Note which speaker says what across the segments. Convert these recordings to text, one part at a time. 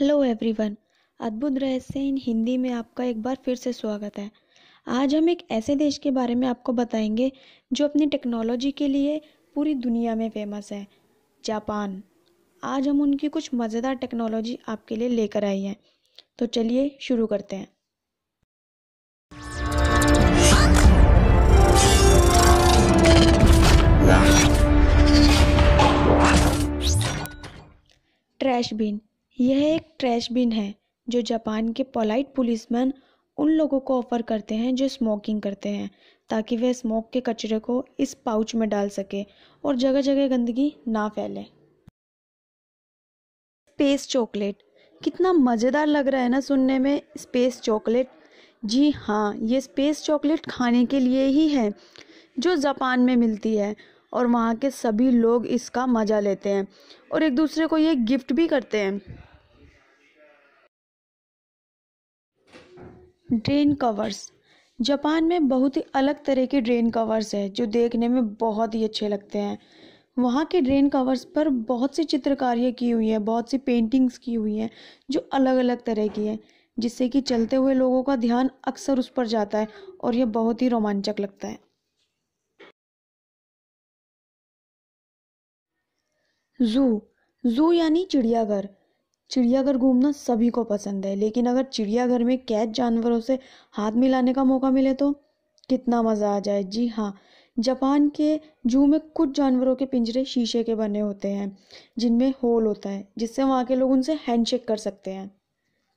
Speaker 1: hello everyone अद्भुत रहस्य इन हिंदी में आपका एक बार फिर से स्वागत है आज हम एक ऐसे देश के बारे में आपको बताएंगे जो अपनी टेक्नोलॉजी के लिए पूरी दुनिया में फेमस है जापान आज हम उनकी कुछ मज़ेदार टेक्नोलॉजी आपके लिए लेकर आई हैं तो चलिए शुरू करते हैं ट्रैश बिन यह एक ट्रैश बिन है जो जापान के पोलाइट पुलिसमैन उन लोगों को ऑफर करते हैं जो स्मोकिंग करते हैं ताकि वे स्मोक के कचरे को इस पाउच में डाल सके और जगह जगह गंदगी ना फैले स्पेस चॉकलेट कितना मज़ेदार लग रहा है ना सुनने में स्पेस चॉकलेट जी हाँ ये स्पेस चॉकलेट खाने के लिए ही है जो जापान में मिलती है और वहाँ के सभी लोग इसका मज़ा लेते हैं और एक दूसरे को ये गिफ्ट भी करते हैं ड्रेन कवर्स जापान में बहुत ही अलग तरह के ड्रेन कवर्स है जो देखने में बहुत ही अच्छे लगते हैं वहाँ के ड्रेन कवर्स पर बहुत सी चित्रकारियाँ की हुई हैं बहुत सी पेंटिंग्स की हुई हैं जो अलग अलग तरह की हैं जिससे कि चलते हुए लोगों का ध्यान अक्सर उस पर जाता है और यह बहुत ही रोमांचक लगता है जू जू यानी चिड़ियाघर चिड़ियाघर घूमना सभी को पसंद है लेकिन अगर चिड़ियाघर में कैद जानवरों से हाथ मिलाने का मौका मिले तो कितना मज़ा आ जाए जी हाँ जापान के जू में कुछ जानवरों के पिंजरे शीशे के बने होते हैं जिनमें होल होता है जिससे वहाँ के लोग उनसे हैंडशेक कर सकते हैं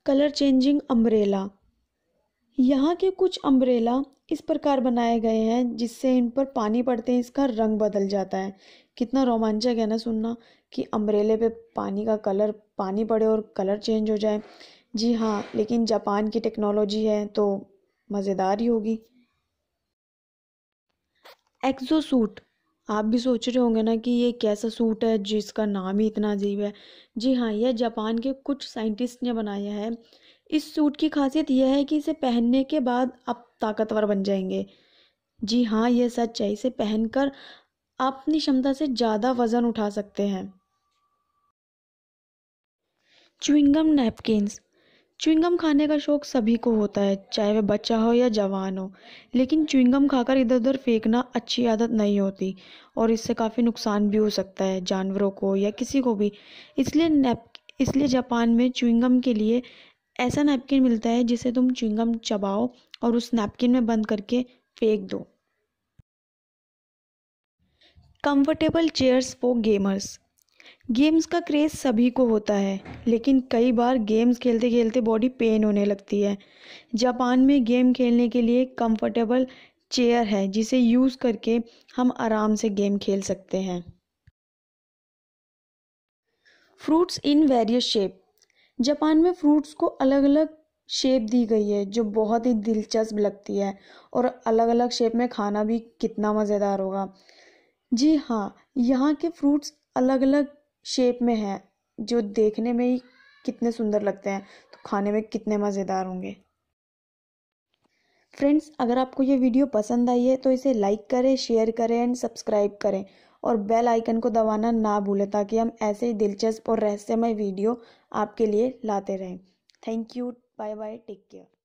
Speaker 1: कलर चेंजिंग अम्ब्रेला यहाँ के कुछ अम्ब्रेला इस प्रकार बनाए गए हैं जिससे इन पर पानी पड़ते हैं इसका रंग बदल जाता है कितना रोमांचक है ना सुनना कि अम्ब्रेले पे पानी का कलर पानी पड़े और कलर चेंज हो जाए जी हाँ लेकिन जापान की टेक्नोलॉजी है तो मज़ेदार ही होगी एक्जो सूट आप भी सोच रहे होंगे ना कि ये कैसा सूट है जिसका नाम ही इतना अजीब है जी हाँ यह जापान के कुछ साइंटिस्ट ने बनाया है इस सूट की खासियत यह है कि इसे पहनने के बाद आप ताकतवर बन जाएंगे जी हाँ यह सच है इसे पहनकर आप अपनी क्षमता से ज़्यादा वज़न उठा सकते हैं च्युइंगम नैपकिन्स च्युइंगम खाने का शौक़ सभी को होता है चाहे वह बच्चा हो या जवान हो लेकिन च्युइंगम खाकर इधर उधर फेंकना अच्छी आदत नहीं होती और इससे काफ़ी नुकसान भी हो सकता है जानवरों को या किसी को भी इसलिए नैप इसलिए जापान में च्युइंगम के लिए ऐसा नैपकिन मिलता है जिसे तुम च्युइंगम चबाओ और उस नैपकिन में बंद करके फेंक दो comfortable chairs for gamers games का क्रेज़ सभी को होता है लेकिन कई बार गेम्स खेलते खेलते बॉडी पेन होने लगती है जापान में गेम खेलने के लिए कंफर्टेबल चेयर है जिसे यूज़ करके हम आराम से गेम खेल सकते हैं fruits in various shape Japan में फ्रूट्स को अलग अलग शेप दी गई है जो बहुत ही दिलचस्प लगती है और अलग अलग शेप में खाना भी कितना मज़ेदार होगा जी हाँ यहाँ के फ्रूट्स अलग अलग शेप में है जो देखने में ही कितने सुंदर लगते हैं तो खाने में कितने मज़ेदार होंगे फ्रेंड्स अगर आपको ये वीडियो पसंद आई है तो इसे लाइक करें शेयर करें एंड सब्सक्राइब करें और बेल आइकन को दबाना ना भूलें ताकि हम ऐसे ही दिलचस्प और रहस्यमय वीडियो आपके लिए लाते रहें thank you bye bye take care